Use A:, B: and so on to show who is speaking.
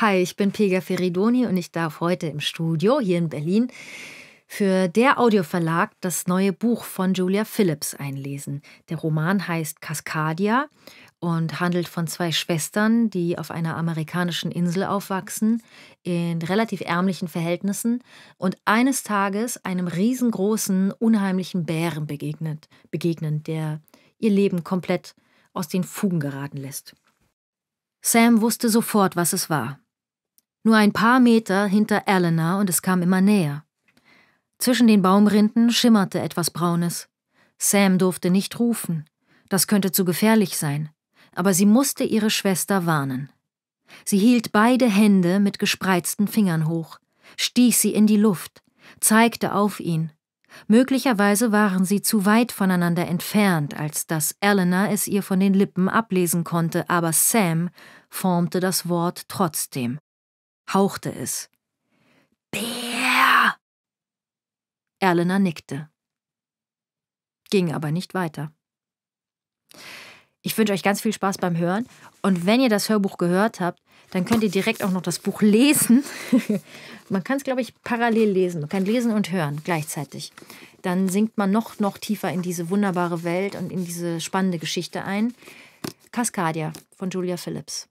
A: Hi, ich bin Pega Feridoni und ich darf heute im Studio hier in Berlin für der Audioverlag das neue Buch von Julia Phillips einlesen. Der Roman heißt Cascadia und handelt von zwei Schwestern, die auf einer amerikanischen Insel aufwachsen, in relativ ärmlichen Verhältnissen und eines Tages einem riesengroßen, unheimlichen Bären begegnet, begegnen, der ihr Leben komplett aus den Fugen geraten lässt. Sam wusste sofort, was es war. Nur ein paar Meter hinter Elena und es kam immer näher. Zwischen den Baumrinden schimmerte etwas Braunes. Sam durfte nicht rufen. Das könnte zu gefährlich sein. Aber sie musste ihre Schwester warnen. Sie hielt beide Hände mit gespreizten Fingern hoch, stieß sie in die Luft, zeigte auf ihn. Möglicherweise waren sie zu weit voneinander entfernt, als dass Elena es ihr von den Lippen ablesen konnte, aber Sam formte das Wort trotzdem hauchte es. Bär! Erlena nickte. Ging aber nicht weiter. Ich wünsche euch ganz viel Spaß beim Hören. Und wenn ihr das Hörbuch gehört habt, dann könnt ihr direkt auch noch das Buch lesen. man kann es, glaube ich, parallel lesen. Man kann lesen und hören gleichzeitig. Dann sinkt man noch, noch tiefer in diese wunderbare Welt und in diese spannende Geschichte ein. Cascadia von Julia Phillips.